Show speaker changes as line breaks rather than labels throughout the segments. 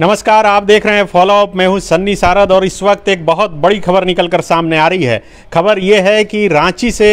नमस्कार आप देख रहे हैं फॉलोअप मैं हूं सन्नी सारद और इस वक्त एक बहुत बड़ी खबर निकलकर सामने आ रही है खबर यह है कि रांची से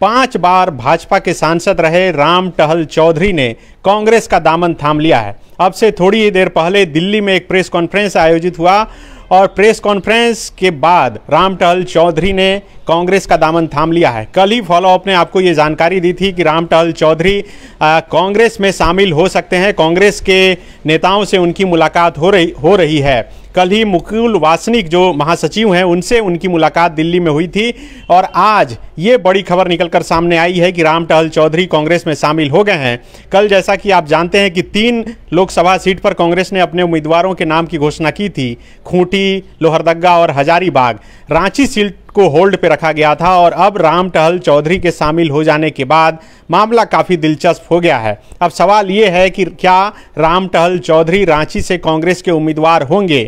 पांच बार भाजपा के सांसद रहे राम टहल चौधरी ने कांग्रेस का दामन थाम लिया है अब से थोड़ी ही देर पहले दिल्ली में एक प्रेस कॉन्फ्रेंस आयोजित हुआ और प्रेस कॉन्फ्रेंस के बाद रामटहल चौधरी ने कांग्रेस का दामन थाम लिया है कल ही फॉलोअप ने आपको ये जानकारी दी थी कि रामटहल चौधरी कांग्रेस में शामिल हो सकते हैं कांग्रेस के नेताओं से उनकी मुलाकात हो रही हो रही है कल ही मुकुल वासनिक जो महासचिव हैं उनसे उनकी मुलाकात दिल्ली में हुई थी और आज ये बड़ी खबर निकलकर सामने आई है कि राम टहल चौधरी कांग्रेस में शामिल हो गए हैं कल जैसा कि आप जानते हैं कि तीन लोकसभा सीट पर कांग्रेस ने अपने उम्मीदवारों के नाम की घोषणा की थी खूंटी लोहरदगा और हजारीबाग रांची सीट को होल्ड पर रखा गया था और अब राम टहल चौधरी के शामिल हो जाने के बाद मामला काफ़ी दिलचस्प हो गया है अब सवाल ये है कि क्या राम टहल चौधरी रांची से कांग्रेस के उम्मीदवार होंगे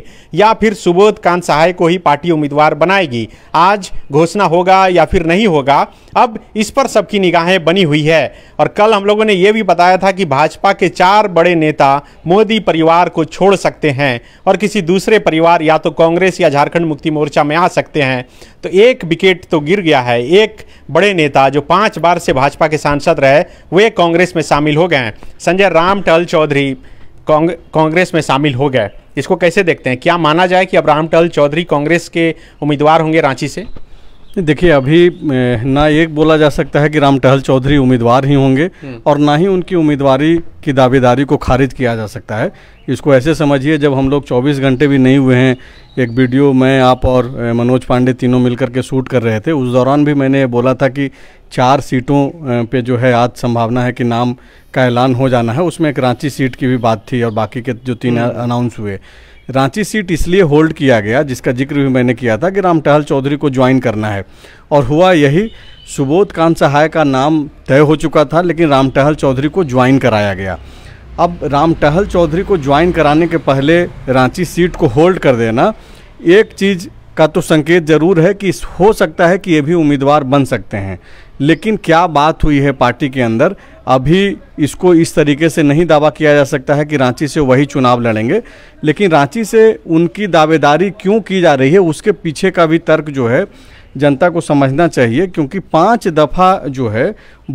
या फिर सुबोध कांत सहाय को ही पार्टी उम्मीदवार बनाएगी आज घोषणा होगा या फिर नहीं होगा अब इस पर सबकी निगाहें बनी हुई है और कल हम लोगों ने यह भी बताया था कि भाजपा के चार बड़े नेता मोदी परिवार को छोड़ सकते हैं और किसी दूसरे परिवार या तो कांग्रेस या झारखंड मुक्ति मोर्चा में आ सकते हैं तो एक विकेट तो गिर गया है एक बड़े नेता जो पांच बार से भाजपा के सांसद रहे वे कांग्रेस में शामिल हो गए हैं संजय राम टहल चौधरी कांग्रेस में शामिल हो गए इसको कैसे देखते हैं क्या माना जाए कि अब रामटल चौधरी कांग्रेस के उम्मीदवार होंगे रांची से
देखिए अभी ना एक बोला जा सकता है कि राम टहल चौधरी उम्मीदवार ही होंगे हम्म। और ना ही उनकी उम्मीदवारी की दावेदारी को खारिज किया जा सकता है इसको ऐसे समझिए जब हम लोग 24 घंटे भी नहीं हुए हैं एक वीडियो मैं आप और मनोज पांडे तीनों मिलकर के शूट कर रहे थे उस दौरान भी मैंने बोला था कि चार सीटों पे जो है आज संभावना है कि नाम का ऐलान हो जाना है उसमें एक रांची सीट की भी बात थी और बाकी के जो तीन हम्म। अनाउंस हुए रांची सीट इसलिए होल्ड किया गया जिसका जिक्र भी मैंने किया था कि राम टहल चौधरी को ज्वाइन करना है और हुआ यही सुबोध कांत सहाय का नाम तय हो चुका था लेकिन राम टहल चौधरी को ज्वाइन कराया गया अब राम टहल चौधरी को ज्वाइन कराने के पहले रांची सीट को होल्ड कर देना एक चीज़ का तो संकेत जरूर है कि हो सकता है कि ये भी उम्मीदवार बन सकते हैं लेकिन क्या बात हुई है पार्टी के अंदर अभी इसको इस तरीके से नहीं दावा किया जा सकता है कि रांची से वही चुनाव लड़ेंगे लेकिन रांची से उनकी दावेदारी क्यों की जा रही है उसके पीछे का भी तर्क जो है जनता को समझना चाहिए क्योंकि पांच दफ़ा जो है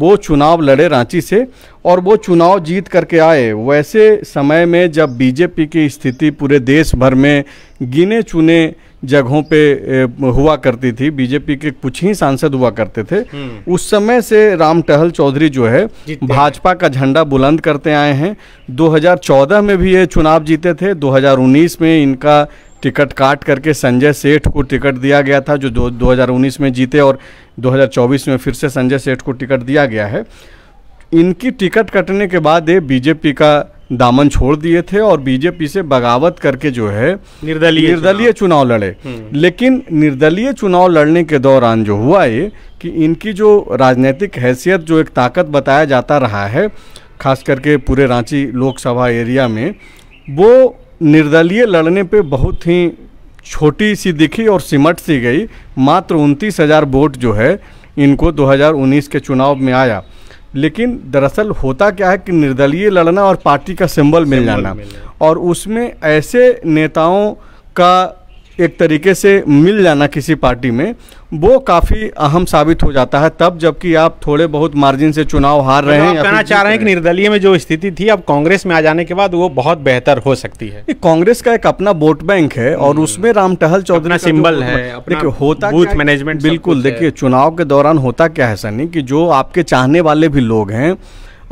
वो चुनाव लड़े रांची से और वो चुनाव जीत करके आए वैसे समय में जब बीजेपी की स्थिति पूरे देश भर में गिने चुने जगहों पे हुआ करती थी बीजेपी के कुछ ही सांसद हुआ करते थे हम्म। उस समय से राम टहल चौधरी जो है भाजपा का झंडा बुलंद करते आए हैं 2014 में भी ये चुनाव जीते थे 2019 में इनका टिकट काट करके संजय सेठ को टिकट दिया गया था जो दो 2019 में जीते और 2024 में फिर से संजय सेठ को टिकट दिया गया है इनकी टिकट कटने के बाद ये बीजेपी का दामन छोड़ दिए थे और बीजेपी से बगावत करके जो है निर्दलीय निर्दलीय चुनाव, लड़े हम्म। लेकिन निर्दलीय चुनाव लड़ने के दौरान जो हुआ ये कि इनकी जो राजनीतिक हैसियत जो एक ताकत बताया जाता रहा है खास करके पूरे रांची लोकसभा एरिया में वो निर्दलीय लड़ने पे बहुत ही छोटी सी दिखी और सिमट सी गई मात्र उनतीस हज़ार वोट जो है इनको 2019 के चुनाव में आया लेकिन दरअसल होता क्या है कि निर्दलीय लड़ना और पार्टी का सिंबल मिल जाना और उसमें ऐसे नेताओं का एक तरीके से मिल जाना किसी पार्टी में वो काफ़ी अहम साबित हो जाता है तब जबकि आप थोड़े बहुत मार्जिन से चुनाव हार तो रहे हैं कहना चाह रहे हैं कि
निर्दलीय में जो स्थिति थी अब कांग्रेस में आ जाने के बाद वो बहुत बेहतर हो सकती
है कांग्रेस का एक अपना वोट बैंक है और हम्म। उसमें राम टहल चौधरी सिंबल है देखिए होता बूथ मैनेजमेंट बिल्कुल देखिए चुनाव के दौरान होता क्या है सनी कि जो आपके चाहने वाले भी लोग हैं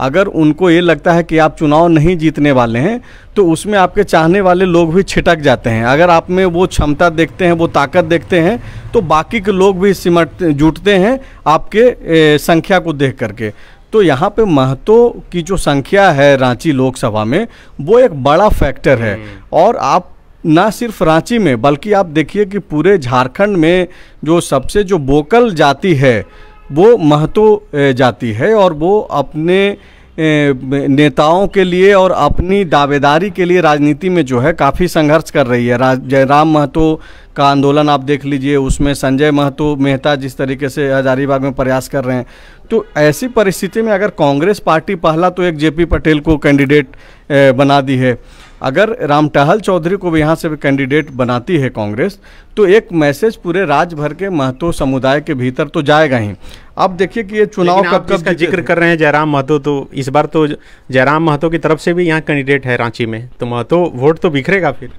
अगर उनको ये लगता है कि आप चुनाव नहीं जीतने वाले हैं तो उसमें आपके चाहने वाले लोग भी छिटक जाते हैं अगर आप में वो क्षमता देखते हैं वो ताकत देखते हैं तो बाकी के लोग भी सिमट जुटते हैं आपके संख्या को देख करके तो यहाँ पे महतो की जो संख्या है रांची लोकसभा में वो एक बड़ा फैक्टर है हम्म। और आप ना सिर्फ रांची में बल्कि आप देखिए कि पूरे झारखंड में जो सबसे जो बोकल जाति है वो महतो जाती है और वो अपने नेताओं के लिए और अपनी दावेदारी के लिए राजनीति में जो है काफ़ी संघर्ष कर रही है जयराम महतो का आंदोलन आप देख लीजिए उसमें संजय महतो मेहता जिस तरीके से हजारीबाग में प्रयास कर रहे हैं तो ऐसी परिस्थिति में अगर कांग्रेस पार्टी पहला तो एक जेपी पटेल को कैंडिडेट बना दी है अगर रामटहल चौधरी को भी यहाँ से भी कैंडिडेट बनाती है कांग्रेस तो एक मैसेज पूरे राज्य भर के महतो समुदाय के
भीतर तो जाएगा ही अब देखिए कि ये चुनाव कब कब का जिक्र कर रहे हैं जयराम महतो तो इस बार तो जयराम महतो की तरफ से भी यहाँ कैंडिडेट है रांची में तो महतो वोट तो बिखरेगा फिर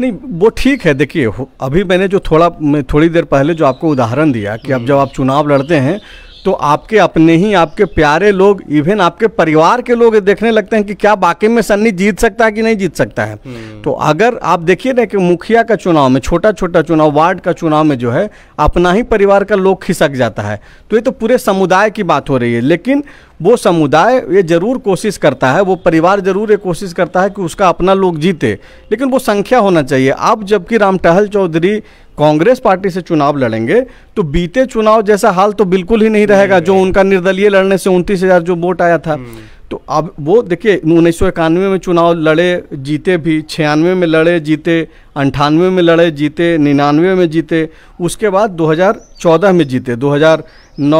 नहीं वो ठीक है देखिए अभी मैंने जो थोड़ा थोड़ी देर पहले जो आपको उदाहरण दिया कि अब
जब आप चुनाव लड़ते हैं तो आपके अपने ही आपके प्यारे लोग इवन आपके परिवार के लोग देखने लगते हैं कि क्या वाकई में सन्नी जीत सकता है कि नहीं जीत सकता है हम्म। तो अगर आप देखिए ना कि मुखिया का चुनाव में छोटा छोटा चुनाव वार्ड का चुनाव में जो है अपना ही परिवार का लोग खिसक जाता है तो ये तो पूरे समुदाय की बात हो रही है लेकिन वो समुदाय ये ज़रूर कोशिश करता है वो परिवार ज़रूर ये कोशिश करता है कि उसका अपना लोग जीते लेकिन वो संख्या होना चाहिए अब जबकि राम टहल चौधरी कांग्रेस पार्टी से चुनाव लड़ेंगे तो बीते चुनाव जैसा हाल तो बिल्कुल ही नहीं रहेगा जो उनका निर्दलीय लड़ने से उनतीस हजार जो वोट आया था हम्म। तो अब वो देखिए उन्नीस में चुनाव लड़े जीते भी छियानवे में लड़े जीते अंठानवे में लड़े जीते निन्यानवे में जीते उसके बाद 2014 में जीते 2009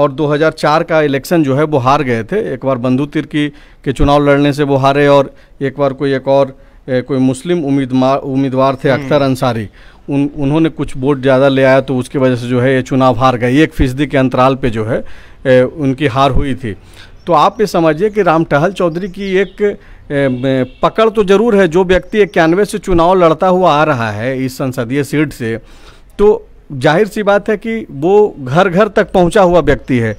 और 2004 का इलेक्शन जो है वो हार गए थे एक बार बंधु तिरकी के चुनाव लड़ने से वो हारे और एक बार कोई एक और कोई मुस्लिम उम्मीदवार उम्मीदवार थे हम्म। अख्तर अंसारी उन उन्होंने कुछ वोट ज़्यादा ले आया तो उसकी वजह से जो है ये चुनाव हार गए एक फीसदी के अंतराल पे जो है ए, उनकी हार हुई थी तो आप ये समझिए कि राम टहल चौधरी की एक ए, पकड़ तो ज़रूर है जो व्यक्ति इक्यानवे से चुनाव लड़ता हुआ आ रहा है इस संसदीय सीट से तो जाहिर सी बात है कि वो घर घर तक पहुँचा हुआ व्यक्ति है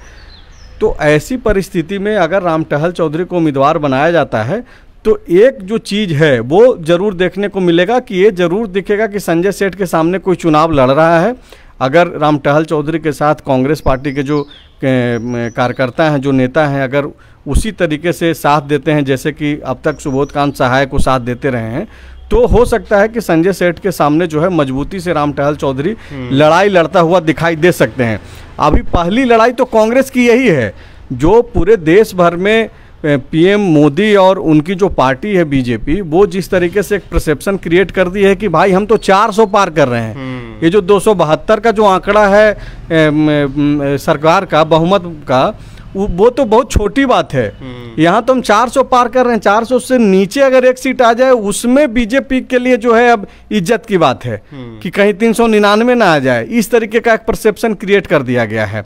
तो ऐसी परिस्थिति में अगर राम टहल चौधरी को उम्मीदवार बनाया जाता है तो एक जो चीज़ है वो ज़रूर देखने को मिलेगा कि ये ज़रूर दिखेगा कि संजय सेठ के सामने कोई चुनाव लड़ रहा है अगर राम टहल चौधरी के साथ कांग्रेस पार्टी के जो कार्यकर्ता हैं जो नेता हैं अगर उसी तरीके से साथ देते हैं जैसे कि अब तक कांत सहाय को साथ देते रहे हैं तो हो सकता है कि संजय सेठ के सामने जो है मजबूती से राम टहल चौधरी हम्म। लड़ाई लड़ता हुआ दिखाई दे सकते हैं अभी पहली लड़ाई तो कांग्रेस की यही है जो पूरे देश भर में पीएम मोदी और उनकी जो पार्टी है बीजेपी वो जिस तरीके से एक प्रसप्शन क्रिएट कर दी है कि भाई हम तो 400 पार कर रहे हैं हम्म। ये जो दो का जो आंकड़ा है सरकार का बहुमत का वो तो बहुत छोटी बात है हम्म। यहाँ तो हम 400 पार कर रहे हैं 400 से नीचे अगर एक सीट आ जाए उसमें बीजेपी के लिए जो है अब इज्जत की बात है हम्म। कि कहीं तीन सौ निन्यानवे ना आ जाए इस तरीके का एक परसेप्शन क्रिएट कर दिया गया है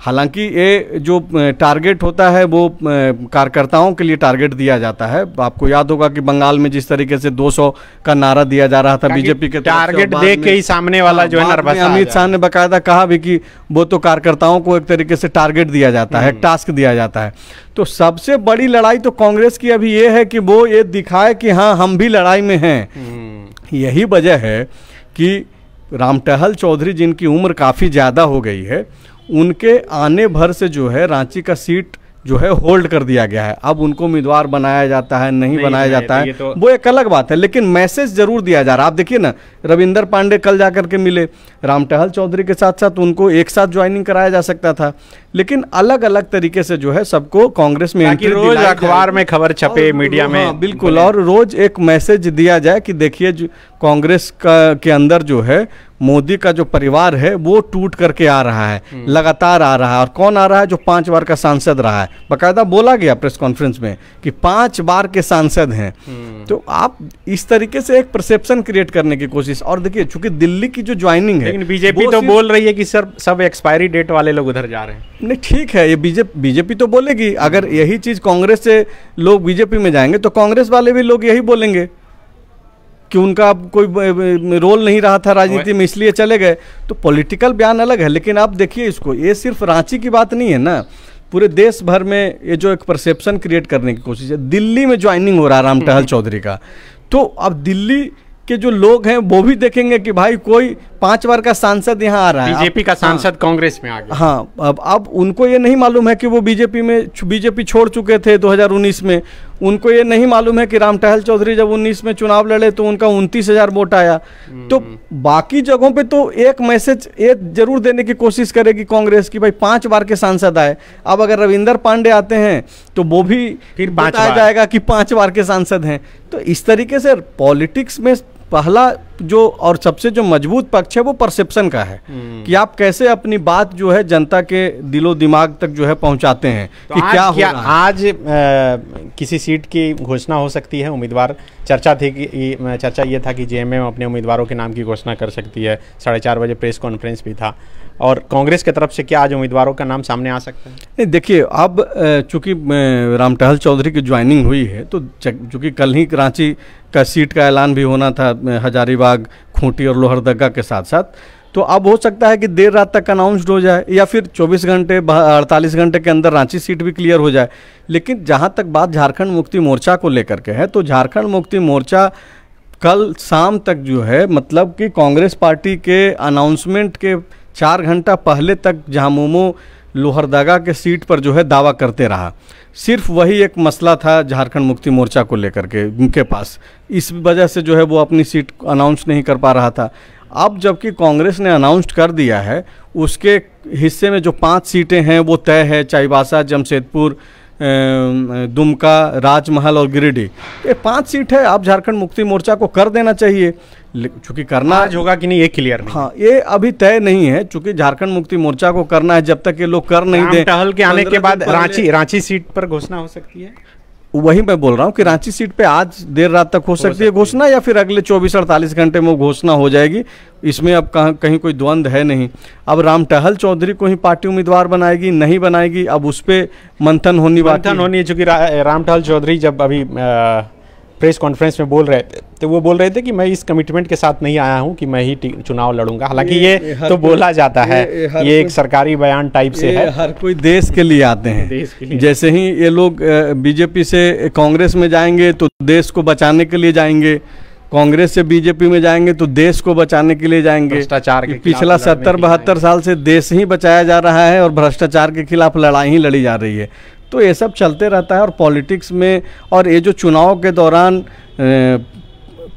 हालांकि ये जो टारगेट होता है वो कार्यकर्ताओं के लिए टारगेट दिया जाता है आपको याद होगा कि बंगाल में जिस तरीके से 200 का नारा दिया जा रहा था बीजेपी के टारगेट दे के ही सामने वाला हाँ, जो है अमित शाह ने बकायदा कहा भी कि वो तो कार्यकर्ताओं को एक तरीके से टारगेट दिया जाता है टास्क हम्म। दिया जाता है तो सबसे बड़ी लड़ाई तो कांग्रेस की अभी ये है कि वो ये दिखाए कि हाँ हम भी लड़ाई में हैं हम्म। यही वजह है कि राम टहल चौधरी जिनकी उम्र काफ़ी ज़्यादा हो गई है उनके आने भर से जो है रांची का सीट जो है होल्ड कर दिया गया है अब उनको उम्मीदवार बनाया जाता है नहीं, नहीं बनाया नहीं, जाता तो है तो... वो एक अलग बात है लेकिन मैसेज जरूर दिया जा रहा है आप देखिए ना रविंदर पांडे कल जा करके मिले राम टहल चौधरी के साथ साथ उनको एक साथ ज्वाइनिंग कराया जा सकता था लेकिन अलग अलग तरीके से जो है सबको कांग्रेस में रोज अखबार में खबर छपे मीडिया में हाँ, बिल्कुल और रोज एक मैसेज दिया जाए कि देखिए कांग्रेस का के अंदर जो है मोदी का जो परिवार है वो टूट करके आ रहा है हम्म। लगातार आ रहा है और कौन आ रहा है जो पांच बार का सांसद रहा है बकायदा बोला गया प्रेस कॉन्फ्रेंस में कि पांच बार के सांसद हैं हम्म। तो आप इस तरीके से एक परसेप्शन
क्रिएट करने की कोशिश और देखिए चूंकि दिल्ली की जो ज्वाइनिंग है लेकिन बीजेपी तो बोल रही है कि सर सब एक्सपायरी डेट वाले लोग उधर जा रहे हैं
नहीं ठीक है ये बीजेपी बीजेपी तो बोलेगी अगर यही चीज कांग्रेस से लोग बीजेपी में जाएंगे तो कांग्रेस वाले भी लोग यही बोलेंगे कि उनका कोई रोल नहीं रहा था राजनीति में इसलिए चले गए तो पॉलिटिकल बयान अलग है लेकिन आप देखिए इसको ये सिर्फ रांची की बात नहीं है ना पूरे देश भर में ये जो एक परसेप्शन क्रिएट करने की कोशिश है दिल्ली में ज्वाइनिंग हो रहा है राम हम्म। टहल चौधरी का तो अब दिल्ली के जो लोग हैं वो भी देखेंगे कि भाई कोई पांच बार का सांसद यहाँ आ रहा है
बीजेपी का हाँ। सांसद हाँ, कांग्रेस में आ गया
हाँ अब अब उनको ये नहीं मालूम है कि वो बीजेपी में बीजेपी छोड़ चुके थे 2019 में उनको ये नहीं मालूम है कि राम टहल चौधरी जब 19 में चुनाव लड़े तो उनका उनतीस हजार वोट आया हम्म, तो हम्म। बाकी जगहों पे तो एक मैसेज ये जरूर देने की कोशिश करेगी कांग्रेस की भाई पांच बार के सांसद आए अब अगर रविंदर पांडे आते हैं तो वो भी फिर बताया जाएगा कि पांच बार के सांसद हैं तो इस तरीके से पॉलिटिक्स में पहला जो और सबसे जो मजबूत पक्ष है वो परसेप्शन का है हम्म। कि आप कैसे अपनी बात
जो है जनता के दिलो दिमाग तक जो है पहुंचाते हैं तो कि आज क्या, क्या हो आज आ, किसी सीट की घोषणा हो सकती है उम्मीदवार चर्चा थी कि चर्चा ये था कि जेएमएम अपने उम्मीदवारों के नाम की घोषणा कर सकती है साढ़े चार बजे प्रेस कॉन्फ्रेंस भी था और कांग्रेस की तरफ से क्या आज उम्मीदवारों का नाम सामने आ सकता
है देखिए अब चूंकि रामटहल चौधरी की ज्वाइनिंग हुई है तो चूंकि कल ही कराची का सीट का ऐलान भी होना था हजारीबाग खूंटी और लोहरदगा के साथ साथ तो अब हो सकता है कि देर रात तक अनाउंस्ड हो जाए या फिर 24 घंटे 48 घंटे के अंदर रांची सीट भी क्लियर हो जाए लेकिन जहां तक बात झारखंड मुक्ति मोर्चा को लेकर के है तो झारखंड मुक्ति मोर्चा कल शाम तक जो है मतलब कि कांग्रेस पार्टी के अनाउंसमेंट के चार घंटा पहले तक झामुमो लोहरदगा के सीट पर जो है दावा करते रहा सिर्फ वही एक मसला था झारखंड मुक्ति मोर्चा को लेकर के उनके पास इस वजह से जो है वो अपनी सीट अनाउंस नहीं कर पा रहा था अब जबकि कांग्रेस ने अनाउंस कर दिया है उसके हिस्से में जो पांच सीटें हैं वो तय है चाईबासा जमशेदपुर दुमका राजमहल और गिरिडीह ये पांच सीट है आप झारखंड मुक्ति मोर्चा को कर देना चाहिए चूंकि करना आज होगा कि नहीं ये क्लियर नहीं हाँ ये अभी तय नहीं है चूंकि झारखंड मुक्ति मोर्चा को करना है जब तक ये लोग कर नहीं दे टहल के आने के बाद रांची रांची
सीट पर घोषणा हो सकती है
वही मैं बोल रहा हूँ कि रांची सीट पे आज देर रात तक हो, हो सकती है घोषणा या फिर अगले 24-48 घंटे में घोषणा हो जाएगी इसमें अब कहाँ कहीं कोई द्वंद्व है नहीं अब राम टहल चौधरी
को ही पार्टी उम्मीदवार बनाएगी नहीं बनाएगी अब उस पर मंथन होनी मंथन होनी है चूँकि रा, राम टहल चौधरी जब अभी आ, प्रेस कॉन्फ्रेंस में बोल रहे थे तो वो बोल रहे थे कि मैं इस कमिटमेंट के साथ नहीं आया हूं कि मैं ही चुनाव लड़ूंगा हालांकि ये, ये तो बोला जाता है ये, ये, एक सरकारी बयान टाइप से है हर
कोई देश के लिए आते हैं लिए। जैसे ही ये लोग बीजेपी से कांग्रेस में जाएंगे तो देश को बचाने के लिए जाएंगे कांग्रेस से बीजेपी में जाएंगे तो देश को बचाने के लिए जाएंगे भ्रष्टाचार के पिछला सत्तर बहत्तर साल से देश ही बचाया जा रहा है और भ्रष्टाचार के खिलाफ लड़ाई ही लड़ी जा रही है तो ये सब चलते रहता है और पॉलिटिक्स में और ये जो चुनाव के दौरान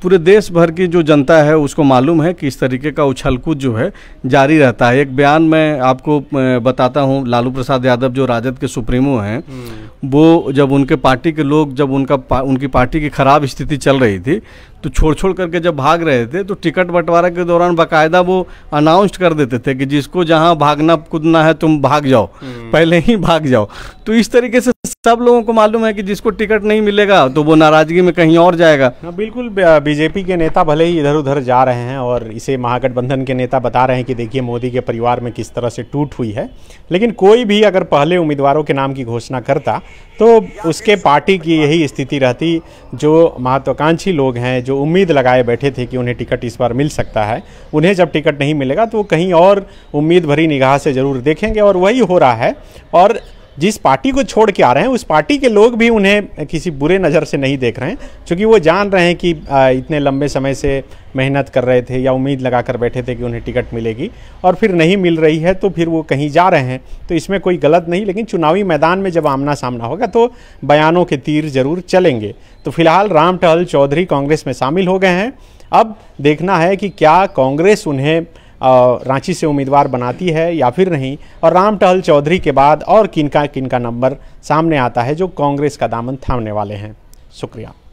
पूरे देश भर की जो जनता है उसको मालूम है कि इस तरीके का उछल कूद जो है जारी रहता है एक बयान मैं आपको बताता हूँ लालू प्रसाद यादव जो राजद के सुप्रीमो हैं हम्म। वो जब उनके पार्टी के लोग जब उनका पा, उनकी पार्टी की खराब स्थिति चल रही थी तो छोड़ छोड़ करके जब भाग रहे थे तो टिकट बंटवारा के दौरान बाकायदा वो अनाउंस कर देते थे कि जिसको जहाँ भागना कूदना है तुम भाग जाओ हम्म। पहले ही भाग जाओ तो इस तरीके से सब लोगों को मालूम है कि जिसको
टिकट नहीं मिलेगा तो वो नाराजगी में कहीं और जाएगा हाँ, बिल्कुल बीजेपी के नेता भले ही इधर उधर जा रहे हैं और इसे महागठबंधन के नेता बता रहे हैं कि देखिए मोदी के परिवार में किस तरह से टूट हुई है लेकिन कोई भी अगर पहले उम्मीदवारों के नाम की घोषणा करता तो उसके पार्टी की यही स्थिति रहती जो महत्वाकांक्षी लोग हैं जो उम्मीद लगाए बैठे थे कि उन्हें टिकट इस बार मिल सकता है उन्हें जब टिकट नहीं मिलेगा तो वो कहीं और उम्मीद भरी निगाह से ज़रूर देखेंगे और वही हो रहा है और जिस पार्टी को छोड़ के आ रहे हैं उस पार्टी के लोग भी उन्हें किसी बुरे नज़र से नहीं देख रहे हैं क्योंकि वो जान रहे हैं कि इतने लंबे समय से मेहनत कर रहे थे या उम्मीद लगा कर बैठे थे कि उन्हें टिकट मिलेगी और फिर नहीं मिल रही है तो फिर वो कहीं जा रहे हैं तो इसमें कोई गलत नहीं लेकिन चुनावी मैदान में जब आमना सामना होगा तो बयानों के तीर ज़रूर चलेंगे तो फिलहाल राम टहल चौधरी कांग्रेस में शामिल हो गए हैं अब देखना है कि क्या कांग्रेस उन्हें रांची से उम्मीदवार बनाती है या फिर नहीं और राम टहल चौधरी के बाद और किनका किनका नंबर सामने आता है जो कांग्रेस का दामन थामने वाले हैं शुक्रिया